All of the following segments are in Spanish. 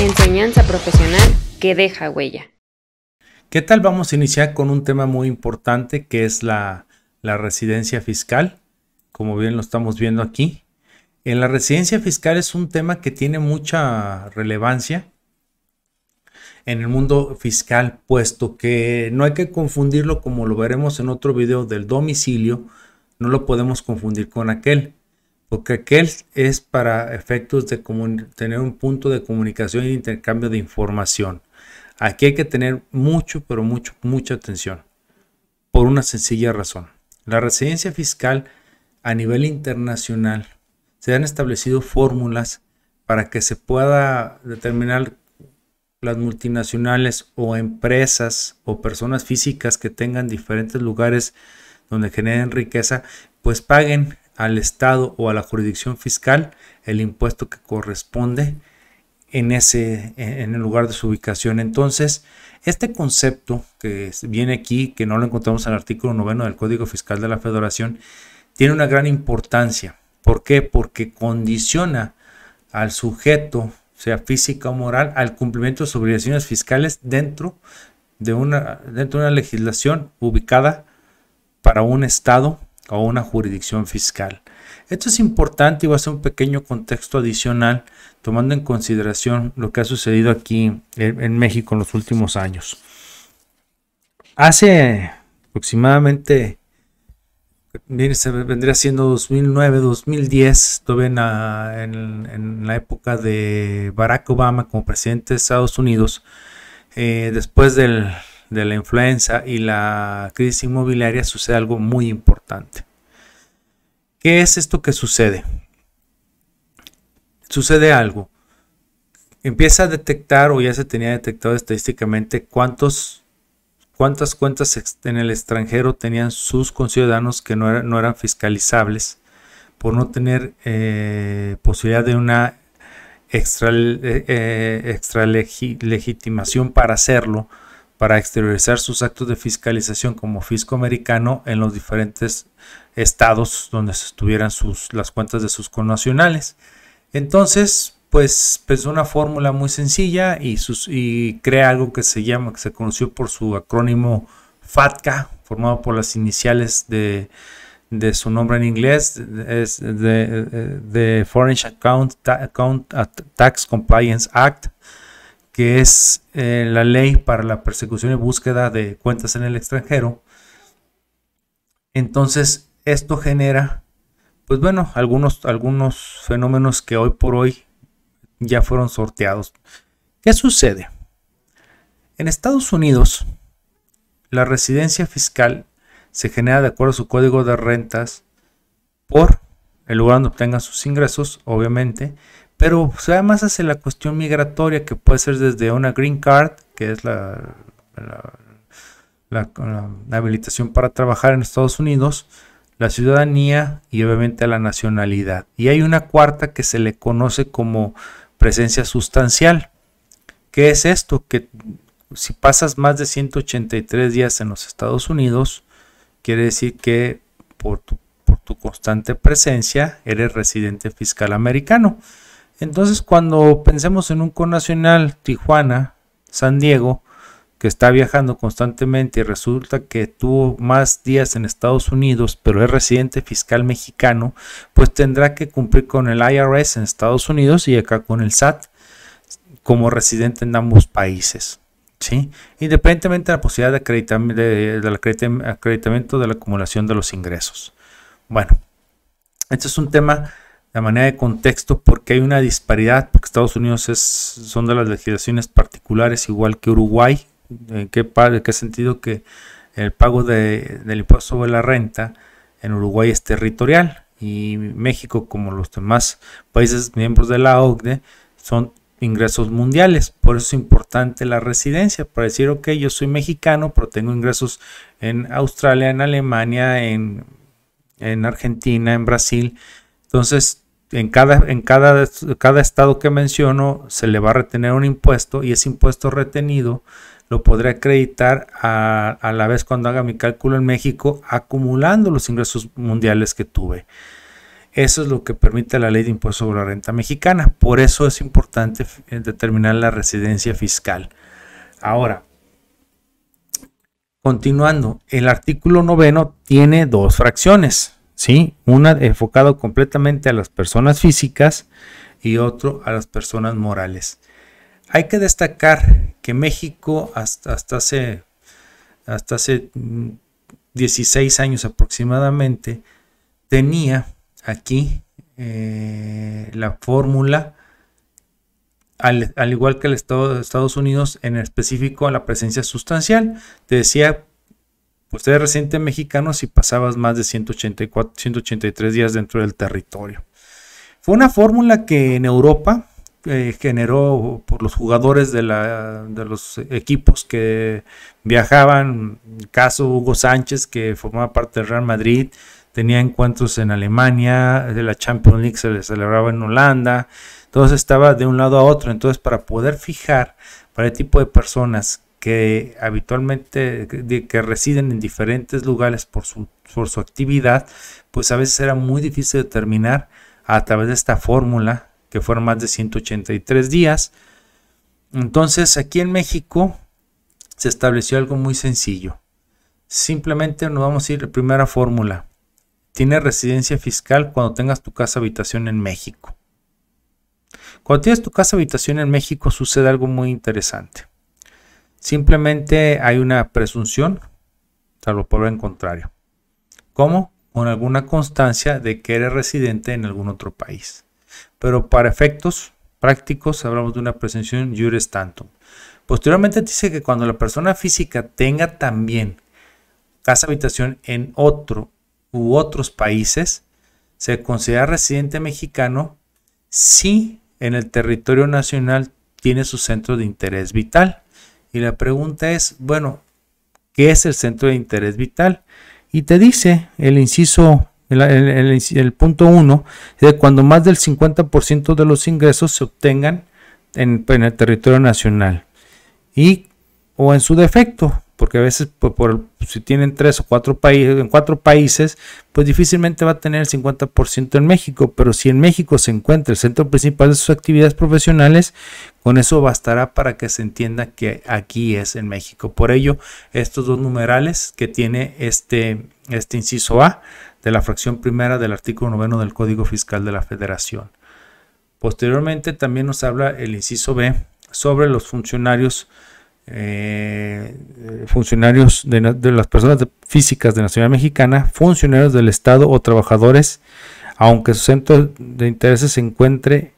Enseñanza profesional que deja huella. ¿Qué tal? Vamos a iniciar con un tema muy importante que es la, residencia fiscal, como bien lo estamos viendo aquí. En la residencia fiscal es un tema que tiene mucha relevancia en el mundo fiscal, puesto que no hay que confundirlo como lo veremos en otro video del domicilio, no lo podemos confundir con aquel porque aquel es para efectos de tener un punto de comunicación e intercambio de información. Aquí hay que tener mucho, pero mucho, mucha atención, por una sencilla razón. La residencia fiscal a nivel internacional se han establecido fórmulas para que se pueda determinar las multinacionales o empresas o personas físicas que tengan diferentes lugares donde generen riqueza, pues paguen al Estado o a la jurisdicción fiscal el impuesto que corresponde en ese en el lugar de su ubicación. Entonces, este concepto que viene aquí, que no lo encontramos en el artículo 9 del Código Fiscal de la Federación, tiene una gran importancia. ¿Por qué? Porque condiciona al sujeto, sea física o moral, al cumplimiento de sus obligaciones fiscales dentro de una, dentro de una legislación ubicada para un Estado o una jurisdicción fiscal. Esto es importante y va a ser un pequeño contexto adicional tomando en consideración lo que ha sucedido aquí en, México en los últimos años. Hace aproximadamente, se vendría siendo 2009-2010, estuve en la, época de Barack Obama como presidente de Estados Unidos, eh, después del de la influenza y la crisis inmobiliaria sucede algo muy importante. ¿Qué es esto que sucede? Sucede algo. Empieza a detectar o ya se tenía detectado estadísticamente cuántos, cuántas cuentas en el extranjero tenían sus conciudadanos que no, eran fiscalizables por no tener eh, posibilidad de una extra, eh, eh, extra legitimación para hacerlo para exteriorizar sus actos de fiscalización como fisco americano en los diferentes estados donde estuvieran las cuentas de sus connacionales. Entonces, pues pensó una fórmula muy sencilla y, crea algo que se llama, que se conoció por su acrónimo FATCA, formado por las iniciales de, su nombre en inglés, es de, Foreign Account Tax Compliance Act que es eh, la ley para la persecución y búsqueda de cuentas en el extranjero. Entonces, esto genera, pues bueno, algunos, algunos fenómenos que hoy por hoy ya fueron sorteados. ¿Qué sucede? En Estados Unidos, la residencia fiscal se genera de acuerdo a su código de rentas por el lugar donde obtengan sus ingresos, obviamente, pero se hace la cuestión migratoria que puede ser desde una green card, que es la, habilitación para trabajar en Estados Unidos, la ciudadanía y obviamente la nacionalidad. Y hay una cuarta que se le conoce como presencia sustancial. ¿Qué es esto? Que si pasas más de 183 días en los Estados Unidos, quiere decir que por tu constante presencia eres residente fiscal americano. Entonces, cuando pensemos en un connacional Tijuana, San Diego, que está viajando constantemente y resulta que tuvo más días en Estados Unidos, pero es residente fiscal mexicano, pues tendrá que cumplir con el IRS en Estados Unidos y acá con el SAT como residente en ambos países. ¿sí? Independientemente de la posibilidad de, de acreditamiento de la acumulación de los ingresos. Bueno, este es un tema la manera de contexto porque hay una disparidad, porque Estados Unidos es, son de las legislaciones particulares igual que Uruguay, en qué, en qué sentido que el pago del impuesto sobre la renta en Uruguay es territorial y México como los demás países miembros de la OCDE son ingresos mundiales, por eso es importante la residencia, para decir, ok, yo soy mexicano, pero tengo ingresos en Australia, en Alemania, en, en Argentina, en Brasil, entonces en cada, estado que menciono se le va a retener un impuesto y ese impuesto retenido lo podré acreditar a, a, la vez cuando haga mi cálculo en México, acumulando los ingresos mundiales que tuve. Eso es lo que permite la ley de impuesto sobre la renta mexicana. Por eso es importante eh, determinar la residencia fiscal. Ahora, continuando, el artículo noveno tiene dos fracciones. ¿sí? Una enfocado completamente a las personas físicas y otro a las personas morales. Hay que destacar que México hasta, hace, hasta hace 16 mm, años aproximadamente tenía aquí eh, la fórmula, al, igual que el Estado de Estados Unidos, en específico a la presencia sustancial. Te decía pues recientes reciente mexicano si pasabas más de 184, 183 días dentro del territorio. Fue una fórmula que en Europa eh, generó por los jugadores de, de, los equipos que viajaban, caso Hugo Sánchez que formaba parte del Real Madrid, tenía encuentros en Alemania, de la Champions League se le celebraba en Holanda, entonces estaba de un lado a otro, entonces para poder fijar para el tipo de personas que habitualmente que, residen en diferentes lugares por su, por su actividad, pues a veces era muy difícil determinar a través de esta fórmula, que fueron más de 183 días. Entonces, aquí en México se estableció algo muy sencillo. Simplemente nos vamos a ir a la primera fórmula. Tienes residencia fiscal cuando tengas tu casa habitación en México. Cuando tienes tu casa habitación en México sucede algo muy interesante. Simplemente hay una presunción, salvo por en contrario. ¿Cómo? Con alguna constancia de que eres residente en algún otro país. Pero para efectos prácticos hablamos de una presunción juris tantum. Posteriormente dice que cuando la persona física tenga también casa habitación en otro u otros países, se considera residente mexicano si en el territorio nacional tiene su centro de interés vital. Y la pregunta es, bueno, ¿qué es el centro de interés vital? Y te dice el inciso, el, punto 1, de cuando más del 50% de los ingresos se obtengan en, en el territorio nacional. Y o en su defecto, porque a veces pues, si tienen tres o cuatro países, en cuatro países, pues difícilmente va a tener el 50% en México, pero si en México se encuentra el centro principal de sus actividades profesionales, con eso bastará para que se entienda que aquí es en México. Por ello, estos dos numerales que tiene este, este inciso A de la fracción primera del artículo 9 del Código Fiscal de la Federación. Posteriormente también nos habla el inciso B sobre los funcionarios eh, funcionarios de, las personas físicas de la Mexicana, funcionarios del Estado o trabajadores, aunque su centro de intereses se encuentre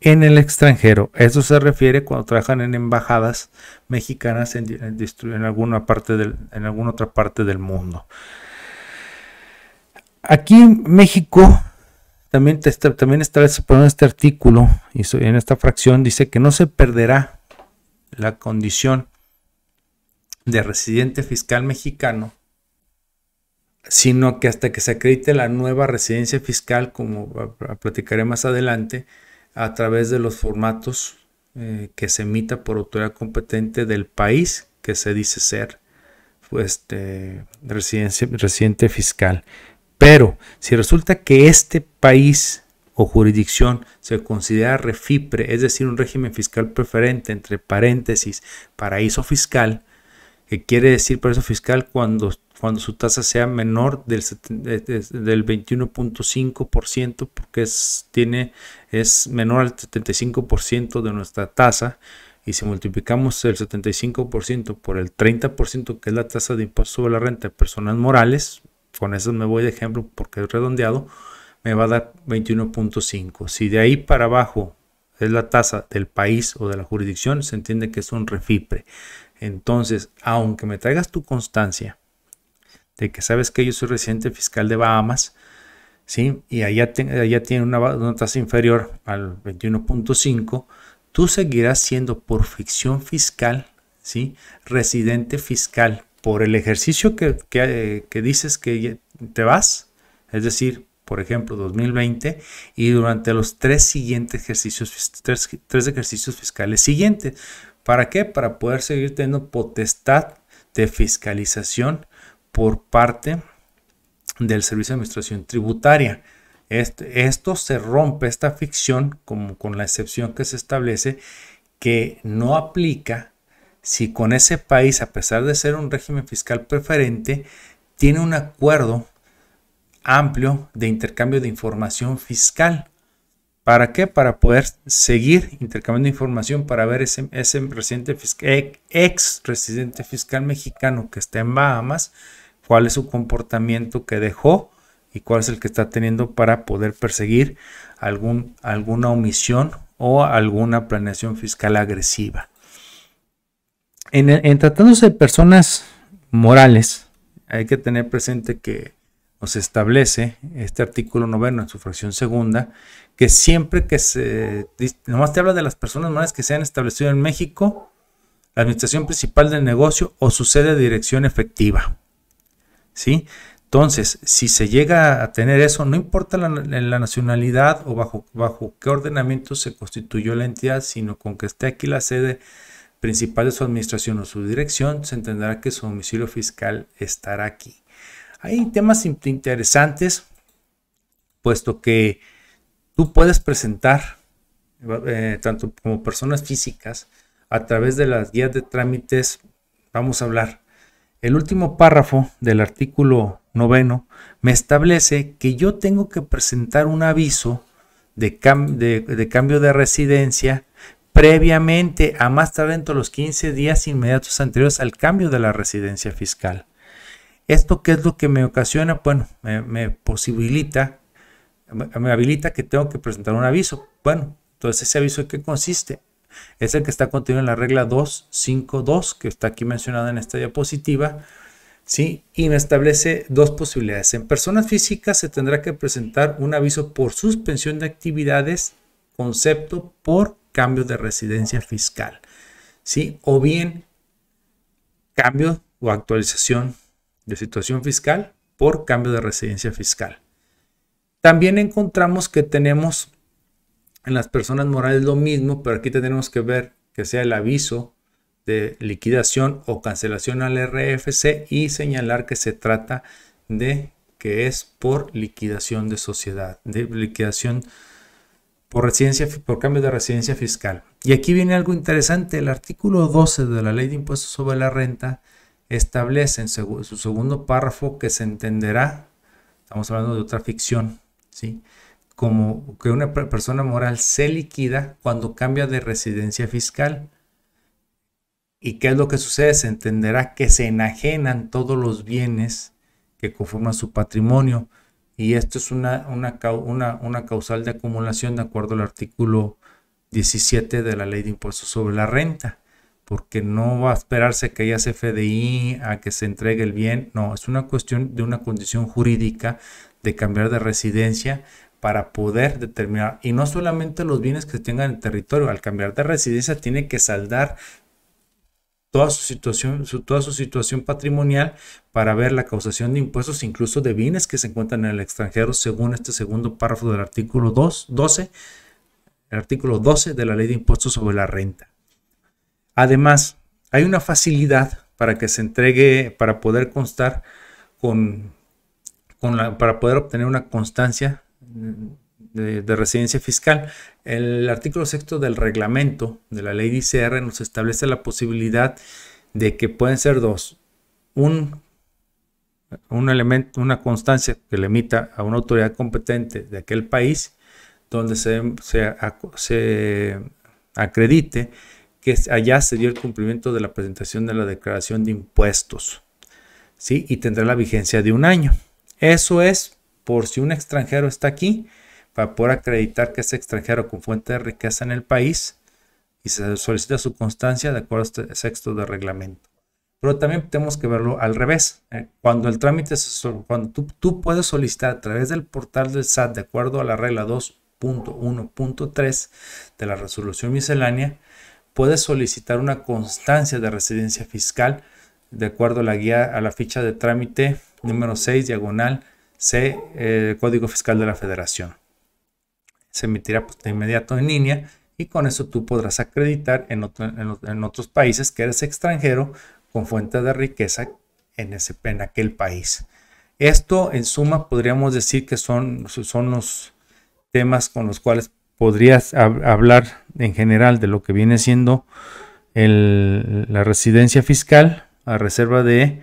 en el extranjero. Eso se refiere cuando trabajan en embajadas mexicanas en, alguna, parte del, en alguna otra parte del mundo. Aquí en México también, está también este artículo y en esta fracción dice que no se perderá la condición de residente fiscal mexicano, sino que hasta que se acredite la nueva residencia fiscal, como platicaré más adelante, a través de los formatos eh, que se emita por autoridad competente del país que se dice ser pues, este, residente fiscal. Pero si resulta que este país o jurisdicción se considera refipre, es decir, un régimen fiscal preferente, entre paréntesis, paraíso fiscal, que quiere decir paraíso fiscal cuando, cuando su tasa sea menor del, del 21.5%, porque es, tiene, es menor al 75% de nuestra tasa, y si multiplicamos el 75% por el 30%, que es la tasa de impuesto sobre la renta de personas morales, con eso me voy de ejemplo porque es redondeado, me va a dar 21.5. Si de ahí para abajo es la tasa del país o de la jurisdicción, se entiende que es un refipre. Entonces, aunque me traigas tu constancia de que sabes que yo soy residente fiscal de Bahamas, ¿sí? y allá, tiene una, tasa inferior al 21.5, tú seguirás siendo por ficción fiscal, ¿sí? residente fiscal, por el ejercicio que, que dices que te vas, es decir, por ejemplo, 2020, y durante los tres siguientes ejercicios, tres, ejercicios fiscales siguientes. ¿Para qué? Para poder seguir teniendo potestad de fiscalización por parte del Servicio de Administración Tributaria. Esto, esto, se rompe, esta ficción, como con la excepción que se establece, que no aplica si con ese país, a pesar de ser un régimen fiscal preferente, tiene un acuerdo amplio de intercambio de información fiscal. ¿Para qué? Para poder seguir intercambiando información para ver ese, ese e, ex residente fiscal mexicano que está en Bahamas, cuál es su comportamiento que dejó y cuál es el que está teniendo para poder perseguir alguna omisión o alguna planeación fiscal agresiva. En, en tratándose de personas morales, hay que tener presente que se establece este artículo noveno en su fracción segunda, que siempre que se... Nomás te habla de las personas más que se han establecido en México, la administración principal del negocio o su sede de dirección efectiva. ¿Sí? Entonces, si se llega a tener eso, no importa la, la nacionalidad o bajo, bajo qué ordenamiento se constituyó la entidad, sino con que esté aquí la sede principal de su administración o su dirección, se entenderá que su domicilio fiscal estará aquí. Hay temas interesantes, puesto que tú puedes presentar, eh, tanto como personas físicas, a través de las guías de trámites, vamos a hablar. El último párrafo del artículo noveno me establece que yo tengo que presentar un aviso de, cambio de residencia previamente a más tarde de los 15 días inmediatos anteriores al cambio de la residencia fiscal. ¿Esto qué es lo que me ocasiona? Bueno, me, posibilita, me, habilita que tengo que presentar un aviso. Bueno, entonces ese aviso, ¿qué consiste? Es el que está contenido en la regla 252, que está aquí mencionada en esta diapositiva, ¿sí? Y me establece dos posibilidades. En personas físicas se tendrá que presentar un aviso por suspensión de actividades, concepto por cambio de residencia fiscal, ¿sí? O bien cambio o actualización de situación fiscal por cambio de residencia fiscal. También encontramos que tenemos en las personas morales lo mismo, pero aquí tenemos que ver que sea el aviso de liquidación o cancelación al RFC y señalar que se trata de que es por liquidación de sociedad, de liquidación por, residencia, por cambio de residencia fiscal. Y aquí viene algo interesante, el artículo 12 de la ley de impuestos sobre la renta establece en su segundo párrafo que se entenderá, estamos hablando de otra ficción, ¿sí? como que una persona moral se liquida cuando cambia de residencia fiscal. ¿Y qué es lo que sucede? Se entenderá que se enajenan todos los bienes que conforman su patrimonio. Y esto es una, una causal de acumulación de acuerdo al artículo 17 de la ley de impuestos sobre la renta porque no va a esperarse que haya CFDI a que se entregue el bien. No, es una cuestión de una condición jurídica de cambiar de residencia para poder determinar. Y no solamente los bienes que se tengan en el territorio, al cambiar de residencia tiene que saldar toda su situación, toda su situación patrimonial para ver la causación de impuestos, incluso de bienes que se encuentran en el extranjero, según este segundo párrafo del artículo 2, 12, el artículo 12 de la ley de impuestos sobre la renta. Además, hay una facilidad para que se entregue, para poder constar con, para poder obtener una constancia mm, de, residencia fiscal. El artículo sexto del reglamento de la ley ICR nos establece la posibilidad de que pueden ser dos. Un, un elemento, una constancia que le emita a una autoridad competente de aquel país donde se, se acredite que allá se dio el cumplimiento de la presentación de la declaración de impuestos. ¿sí? Y tendrá la vigencia de un año. Eso es por si un extranjero está aquí, para poder acreditar que es extranjero con fuente de riqueza en el país y se solicita su constancia de acuerdo a este sexto de reglamento. Pero también tenemos que verlo al revés. Eh, cuando el trámite, cuando tú, tú puedes solicitar a través del portal del SAT, de acuerdo a la regla 2.1.3 de la resolución miscelánea, puedes solicitar una constancia de residencia fiscal de acuerdo a la guía a la ficha de trámite número 6 diagonal C eh, Código Fiscal de la Federación. Se emitirá pues, de inmediato en línea y con eso tú podrás acreditar en, otros países que eres extranjero con fuente de riqueza en, ese, aquel país. Esto en suma podríamos decir que son, son los temas con los cuales podrías hablar en general de lo que viene siendo la residencia fiscal a reserva de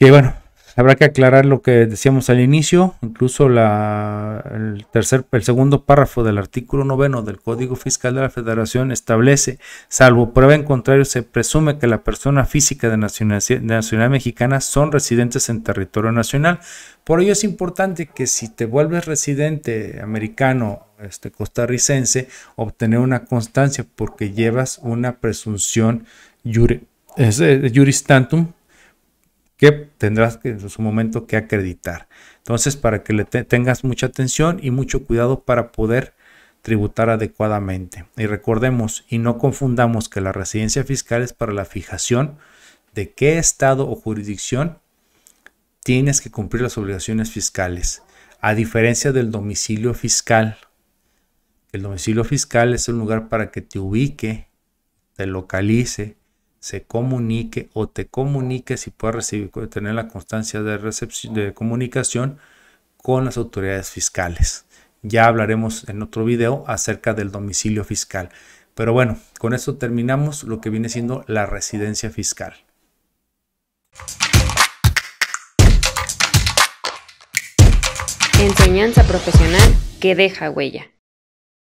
que bueno, Habrá que aclarar lo que decíamos al inicio, incluso el, tercer, el segundo párrafo del artículo noveno del Código Fiscal de la Federación establece, salvo prueba en contrario, se presume que la persona física de nacionalidad, mexicana son residentes en territorio nacional. Por ello es importante que si te vuelves residente americano este, costarricense, obtener una constancia porque llevas una presunción jure, eh, juris que tendrás que en su momento que acreditar. Entonces, para que le tengas mucha atención y mucho cuidado para poder tributar adecuadamente. Y recordemos y no confundamos que la residencia fiscal es para la fijación de qué estado o jurisdicción tienes que cumplir las obligaciones fiscales, a diferencia del domicilio fiscal. El domicilio fiscal es un lugar para que te ubique, te localice, se comunique o te comunique si puedes recibir, tener la constancia de, recepción, de comunicación con las autoridades fiscales. Ya hablaremos en otro video acerca del domicilio fiscal. Pero bueno, con esto terminamos lo que viene siendo la residencia fiscal. Enseñanza profesional que deja huella.